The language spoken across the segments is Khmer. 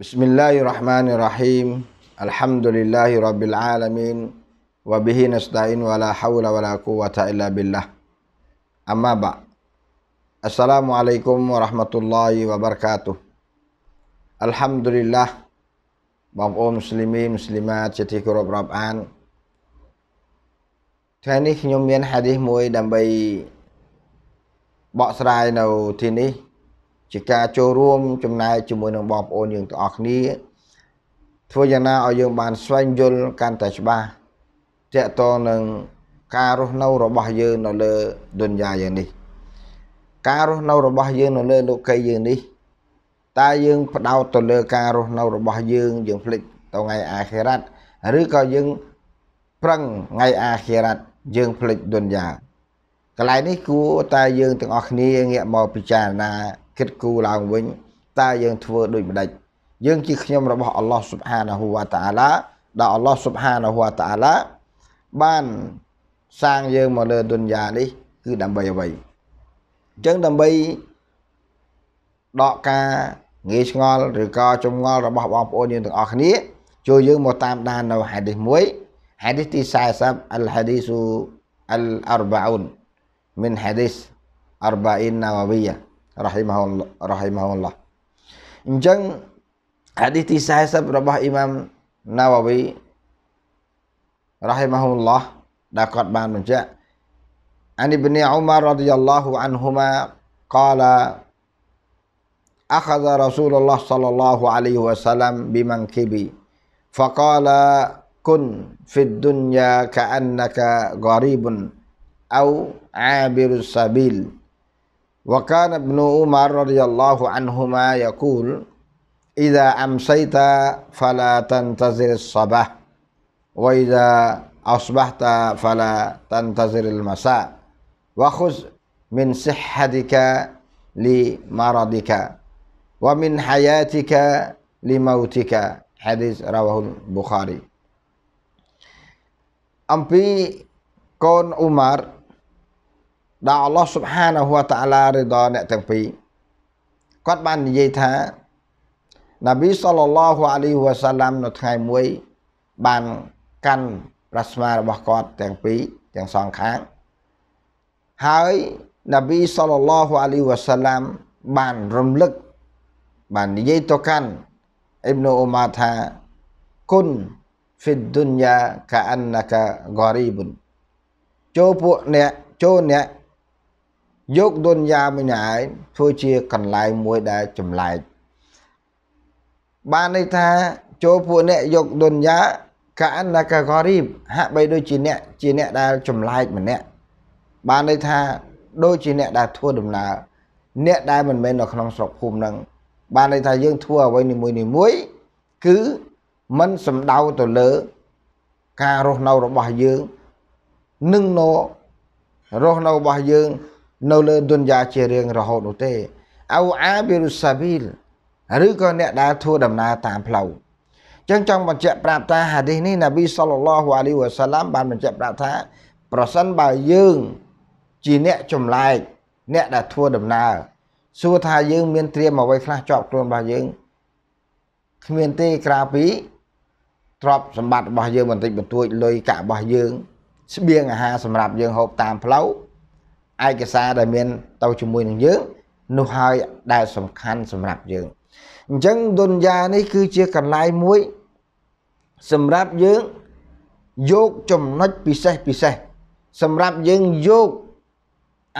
بسم الله الرحمن الرحيم الحمد لله رب العالمين وبه نستعين ولا حول ولا قوة إلا بالله أما بعد السلام عليكم ورحمة الله وبركاته الحمد لله بابا مسلمين مسلمات شتيك رب رب عن تاني يوم ين حديث موي دم بي بأس رأينا ជាការចូលរួមចំណែកជាមួយនឹងបងប្អូនយើងទាំងអស់គ្នា ធ្វើយ៉ាងណាឲ្យយើងបានស្វែងយល់កាន់តែច្បាស់ទាក់ទងនឹងការរស់នៅរបស់យើងនៅលើឌុនយ៉ាយើងនេះ ការរស់នៅរបស់យើងនៅលើលោកីយយើងនេះតើយើងផ្ដោតទៅលើការរស់នៅរបស់យើងយើងភ្លេចទៅថ្ងៃអាខិរ៉ាត់ឬក៏យើងប្រឹងថ្ងៃអាខិរ៉ាត់យើងភ្លេចឌុនយ៉ាកន្លែងនេះគួរតែយើងទាំងអស់គ្នាងាកមកពិចារណាគិតគូរឡើងវិញតើយើងធ្វើដូចម្ដេចយើងជាខ្ញុំរបស់អល់ឡោះស៊ុបហានាហ៊ូវតាអាឡាដែលអល់ឡោះស៊ុបហានាហ៊ូវតាអាឡាបានសាងយើងមកលើឌុនយ៉ានេះ គឺដើម្បីអ្វីអញ្ចឹងដើម្បីដកការងាយឆ្ងល់ឬក៏ចម្ងល់របស់បងប្អូនយើងទាំងអស់គ្នាជួយយើងមកតាមដាននៅហាឌីសមួយហាឌីសទី40អលហាឌីសអល40 من حديث 40 نوويه rahimahullah rahimahullah injang hadis ti sahih rabah imam nawawi rahimahullah dapat ban menja an ibni umar radhiyallahu anhuma qala akhadha rasulullah sallallahu alaihi wasallam bimankibi faqala kun fid dunya ka'annaka gharibun au abirus sabil وكان ابن عمر رضي الله عنهما يقول إذا أمسيت فلا تنتظر الصباح وإذا أصبحت فلا تنتظر المساء وخذ من صحتك لمرضك ومن حياتك لموتك حديث رواه البخاري أمبي كون عمر ដល់អល់ឡោះស៊ុបហានហួតាឡាឬដល់អ្នកទាំងពីរគាត់បាននិយាយថាណាប៊ីសល្លឡោះអាលីវ៉ាសាឡាំនៅថ្ងៃមួយ បានកាន់ប្រស្មារបស់គាត់ទាំងពីរទាំងសងខាងហើយណាប៊ីសល្លឡោះអាលីវ៉ាសាឡាំបានរំលឹក បាននិយាយទៅកាន់អ៊ីបនូអ៊ូម៉ាថាគុណ في الدنيا كأنك غريب ចូលពួកអ្នកចូលអ្នកយកដុនយ៉ាមួយនេះឯងធ្វើជាកន្លែងមួយដែលចម្លែកបានន័យថាចូលពួកអ្នកយកដុនយ៉ាកានណាកាករីបហាក់បីដូចជាអ្នកជាអ្នកដែលចម្លែកម្នាក់បានន័យថាដូចជាអ្នកដែលធ្វើដំណើរអ្នកដែលមិនមែននៅក្នុងស្រុកភូមិហ្នឹងបានន័យថាយើងធ្វើអ្វីនីមួយនីមួយ គឺมันសំដៅទៅលើ ការរស់នៅរបស់យើងនឹងនៅរស់នៅរបស់យើងនៅលើឌុនយ៉ាជារៀងរហូតនោះទេអៅអាប៊ីរុសាប៊ីលឬក៏អ្នកដែលធ្វើដំណើរតាមផ្លូវចឹងចង់បញ្ជាក់ប្រាប់ថាហាឌីសនេះណាប៊ីសុលឡាហ៍អាលីវ៉ាសាឡាមបានបញ្ជាក់ប្រាប់ថាប្រសិនបើយើងជាអ្នកចម្លែកអ្នកដែលធ្វើដំណើរសួរថាយើងមានត្រៀមអ្វីខ្លះជាប់ខ្លួនរបស់យើងគ្មានទេក្រៅពីទ្រព្យសម្បត្តិរបស់យើងបន្តិចបន្តួចលុយកាក់របស់យើង ស្បៀងអាហារសម្រាប់យើងហូបតាមផ្លូវឯកសារដែលមានទៅជាមួយនឹងយើង នោះហើយដែលសំខាន់សម្រាប់យើងអញ្ចឹងឌុនយ៉ានេះគឺជាកន្លែងមួយ សម្រាប់យើងយកចំណុចពិសេសពិសេស សម្រាប់យើងយក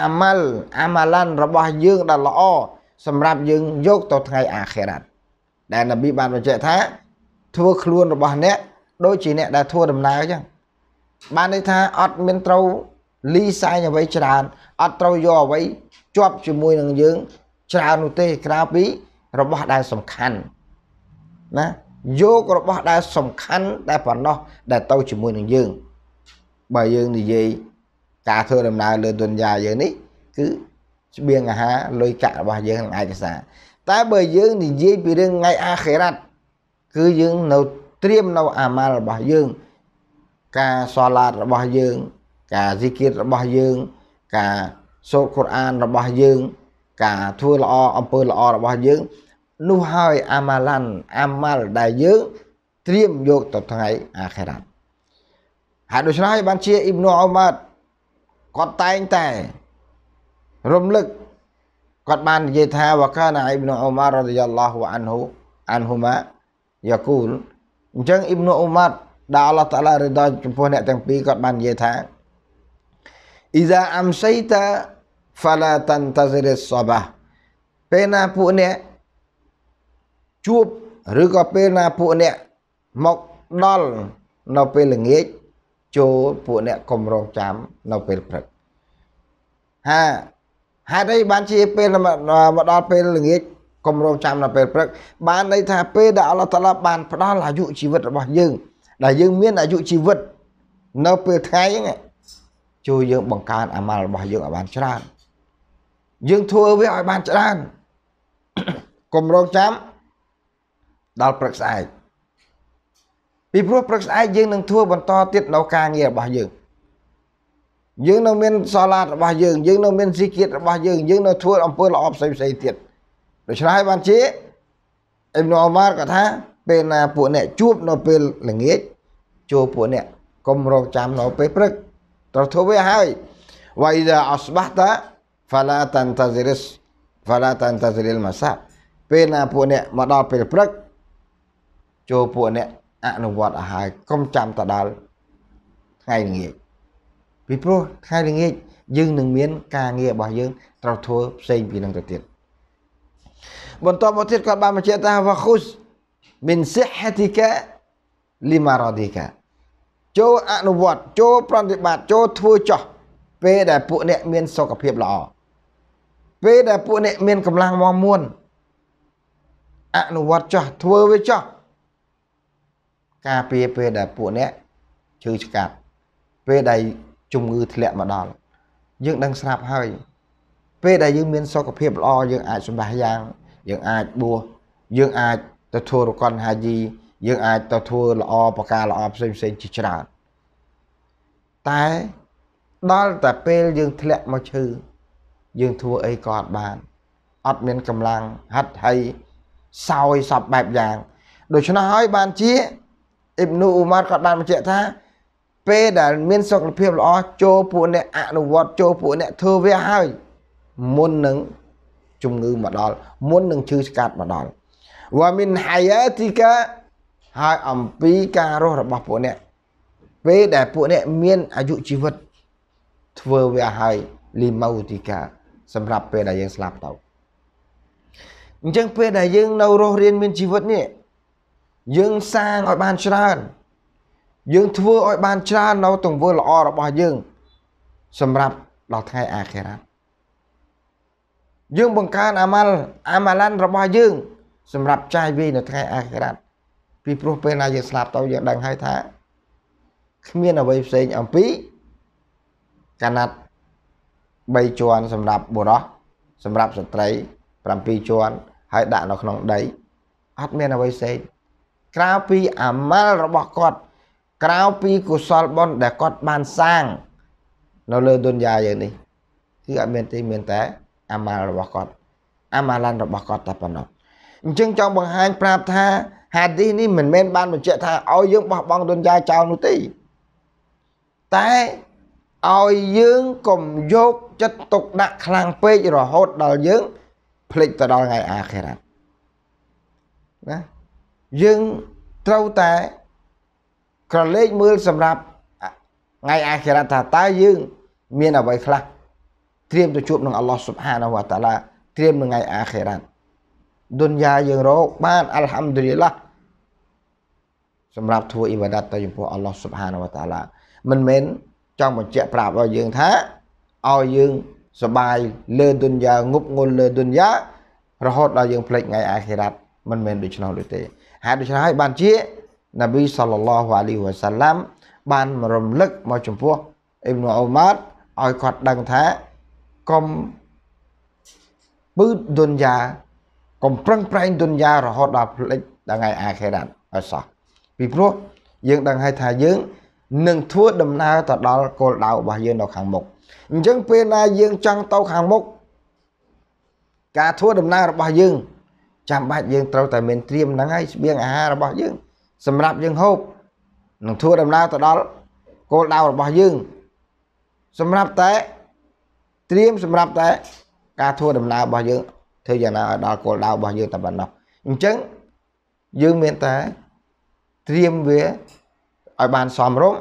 អាម៉ាល់អាម៉ាឡានរបស់យើងដែលល្អសម្រាប់យើងយកទៅថ្ងៃអាខេរ៉ាត់ ដែលនប៊ីបានបញ្ជាក់ថា ធ្វើខ្លួនរបស់អ្នកដូចជាអ្នកដែលធ្វើដំណើរអញ្ចឹងបានន័យថាអត់មានត្រូវលីសែងអ្វីច្រើន អត់ត្រូវយកអ្វីជាប់ជាមួយនឹងយើង ច្រើននោះទេក្រៅពី របស់ដែលសំខាន់ណាយករបស់ដែលសំខាន់ ដែលប៉ុណ្ណោះ ដែលទៅជាមួយនឹងយើងបើយើងនិយាយការធ្វើដំណើរលើទុនយ៉ាយើងនេះ គឺស្បៀងអាហារលុយកាក់របស់យើងនឹងឯកសារតែបើយើង និយាយពីរឿងថ្ងៃអាខេរ៉ាត់គឺយើងនៅត្រៀមនៅអាម៉ាល់របស់យើង ការសាឡាតរបស់យើងការជីគៀតរបស់យើង ការសូត្រកូរ៉ានរបស់យើង ការធ្វើល្អអំពើល្អរបស់យើង នោះហើយអាម៉ាឡានអាម៉ាល់ដែលយើងត្រៀមយកទៅថ្ងៃអាខេរ៉ាត់ហើយដូច្នេះហើយបានជាអ៊ីបនូអ៊ូម៉ាត់គាត់តែងតែរំលឹកគាត់បាននិយាយថាវកានអ៊ីបនូអ៊ូម៉ារ៉ាឌីយ៉ាឡោះអានហ៊ូអានហ៊ូម៉ាយ៉ាគូលអញ្ចឹងអ៊ីបនូអ៊ូម៉ាត់ដែលអល់ឡោះតាឡារដចំពោះអ្នកទាំងពីរគាត់បាននិយាយថា Iza amsayta fala tantaziris sabah ពេលណាពួកអ្នកជួបឬក៏ពេលណាពួកអ្នកមកដល់នៅពេលល្ងាចចូលពួកអ្នកកុំរងចាំនៅពេលព្រឹកហាហេតុអីបានជាពេលមកដល់ពេលល្ងាចកុំរងចាំនៅពេលព្រឹក បានន័យថាពេលដែលអល់ឡោះតាឡាបានផ្ដល់អាយុជីវិតរបស់យើងដែលយើងមានអាយុជីវិតនៅពេលថ្ងៃហ្នឹងជួយយើងបង្កើនអាម៉ាល់របស់យើងឲ្យបានច្រើនយើងធ្វើវាឲ្យបានច្រើនកុំរងចាំដល់ព្រឹកស្អែកពីព្រោះព្រឹកស្អែកយើងនឹងធ្វើបន្តទៀតនៅការងាររបស់យើង យើងនៅមានសាឡាតរបស់យើងយើងនៅមានសិគិតរបស់យើងយើងនៅធ្វើអំពើល្អផ្សេងផ្សេងទៀតដូច្នេះហើយបានជាអ៊ីមណូអាម៉ារក៏ថា ពេលណាពួកអ្នកជួបនៅពេលល្ងាចជួបពួកអ្នកកុំរងចាំនៅពេលព្រឹកត្រូវធ្វើហើយវ៉ៃដាអស្បាតាហ្វាឡាតាន់តាហ្សិរិសហ្វាឡាតាន់តាហ្សិរិលម៉ាសា ពេលណាពួកអ្នកមកដល់ពេលព្រឹក ចូលពួកអ្នកអនុវត្តឲ្យហើយកុំចាំតដល់ថ្ងៃល្ងាចពីព្រោះថ្ងៃល្ងាចយើងនឹងមាន ការងាររបស់យើងត្រូវធ្វើផ្សេងពីនឹងទៅទៀតបន្ទាប់មកទៀតគាត់បានបញ្ជាក់ថាវ៉ាខុសមីនសិហតិកាលីម៉ារ៉ាឌីកាចូលអនុវត្តចូលប្រតិបត្តិចូលធ្វើចោះពេលដែលពួកអ្នកមានសុខភាពល្អពេលដែលពួកអ្នកមានកម្លាំងមមួន អនុវត្តចោះធ្វើវាចោះការពារពេលដែលពួកអ្នកឈឺឆ្កាត់ពេលដែលជំងឺធ្លាក់មកដល់ យើងដឹងស្រាប់ហើយ ពេលដែលយើងមាន សុខភាពល្អយើងអាចសម្បះយ៉ាង យើងអាចបួសយើងអាចទទួលរកនហាជីយើងអាចទៅធ្វើល្អប្រការល្អផ្សេងផ្សេងជាច្រើនតែដល់តែពេលយើងធ្លាក់មកឈឺយើងធ្វើអីក៏អត់បាន អត់មានកម្លាំងហាត់ហើយសោយសពបែបយ៉ាងដូច្នោះហើយបានជាអ៊ីបនូអ៊ូម៉ាត់ក៏បានបញ្ជាក់ថា ពេលដែលមានសុខភាពល្អចូលពួកអ្នកអនុវត្តចូលពួកអ្នកធ្វើវាហើយមុននឹងជំងឺមកដល់ មុននឹងឈឺស្កាត់មកដល់វ៉ាមីនហាយ៉ាទីកាហើយអំពីការរស់របស់ពួកអ្នកពេលដែលពួកអ្នកមានអាយុជីវិត ធ្វើវាឲ្យលីម៉ូទីកា សម្រាប់ពេលដែលយើងស្លាប់ទៅអញ្ចឹងពេលដែលយើងនៅរស់រានមានជីវិតនេះយើងសាងឲ្យបានច្រើនយើងធ្វើឲ្យបានច្រើននៅទង្វើល្អរបស់យើង សម្រាប់ដល់ថ្ងៃអាខេរ៉ាយើងបង្កើនអាម៉ាល់អាម៉ាឡានរបស់យើង សម្រាប់ចាយវាយនៅថ្ងៃអាខេរ៉ាពីព្រោះពេលណាយើងស្លាប់ទៅយើងដឹងហើយថាគ្មានអ្វីផ្សេងអំពីកណាត់3ជាន់សម្រាប់បុរសសម្រាប់ស្ត្រី7ជាន់ហើយដាក់នៅក្នុងដី អត់មានអ្វីផ្សេងក្រៅពីអាម៉ាល់របស់គាត់ក្រៅពីកុសលបុណ្យដែលគាត់បានសាងនៅលើទុនយ៉ាយើងនេះគឺអត់មានទេមានតែអាម៉ាល់របស់គាត់អាម៉ាឡានរបស់គាត់តែប៉ុណ្ណោះអញ្ចឹងចង់បង្ហាញប្រាប់ថាហាឌីសនេះមិនមែនបានបញ្ជាក់ថាឲ្យយើងបោះបង់ទុនយ៉ាចោលនោះទេតែឲ្យយើង កុំយកចិត្តទុកដាក់ខ្លាំងពេករហូតដល់យើងភ្លេចទៅដល់ថ្ងៃអាខិរ៉ាត់ណាយើងត្រូវតែក្រឡេកមើលសម្រាប់ថ្ងៃអាខិរ៉ាត់ថាតើយើង មានអ្វីខ្លះត្រៀមទៅជួបនឹងអល់ឡោះស៊ុបហានវតាឡាត្រៀមនឹងថ្ងៃអាខិរ៉ាត់ឌុនយ៉ាយើងរកបានអាល់ហាំឌូលីឡាសម្រាប់ធ្វើអ៊ីវ៉ាដាតទៅចំពោះអល់ឡោះស៊ុបហានវតាឡាមិនមែនចង់បញ្ជាក់ប្រាប់ឲ្យយើងថាឲ្យយើងសបាយលើឌុនយ៉ាងប់ងល់លើឌុនយ៉ារហូតដល់យើងភ្លេចថ្ងៃអាខិរ៉ាត់មិនមែនដូច្នោះដូចទេហើយដូច្នោះហើយបានជានប៊ីសល្លឡោះអាលីវ៉ាសាឡាំបានរំលឹកមកចំពោះអ៊ីប្នុអូម៉ាត់ឲ្យគាត់ដឹងថាកុំពឺឌុនយ៉ាកុំប្រឹងប្រែងទុនយ៉ារហូតដល់ផ្លិចដល់ថ្ងៃអាខេរ៉ាត់ឲ្យសោះពីព្រោះយើងដឹងហើយថាយើងនឹងធ្វើដំណើរទៅដល់គោលដៅរបស់យើងនៅខាងមុខអញ្ចឹងពេលណាយើងចង់ទៅខាងមុខការធ្វើដំណើររបស់យើងចាំបាច់យើងត្រូវតែមានត្រៀមហ្នឹងហើយស្បៀងអាហាររបស់យើងសម្រាប់យើងហូបនឹងធ្វើដំណើរទៅដល់គោលដៅរបស់យើងសម្រាប់តែត្រៀមសម្រាប់តែការធ្វើដំណើររបស់យើងធ្វើយ៉ាងណាឲ្យដល់គោលដៅរបស់យើងតែប៉ុណ្ណោះអញ្ចឹងយើងមានតែត្រៀមវាឲ្យបានសមរម្យ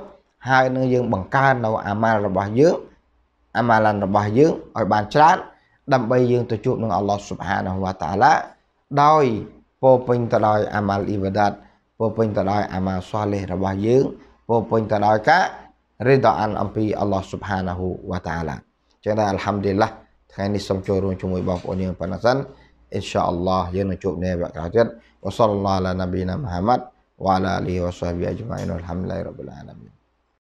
ហើយនឹងយើងបង្កើននៅ អាម៉ាល់របស់យើង អាម៉ាឡានរបស់យើងឲ្យបានច្រើនដើម្បីយើងទៅជួបនឹងអល់ឡោះស៊ុបហានវតាឡាដោយពោពេញទៅដោយអាម៉ាល់អ៊ីវដាតពោពេញទៅដោយអាម៉ាល់សាលេះរបស់យើងពោពេញទៅដោយការរិដអានអំពីអល់ឡោះស៊ុបហានវតាឡាចឹងដែរអល់ហាំឌីលឡា Thang ni som chorong chumui bong po niang panasan. InsyaAllah yang cuba ni buat kehadiran. Wa sallallahu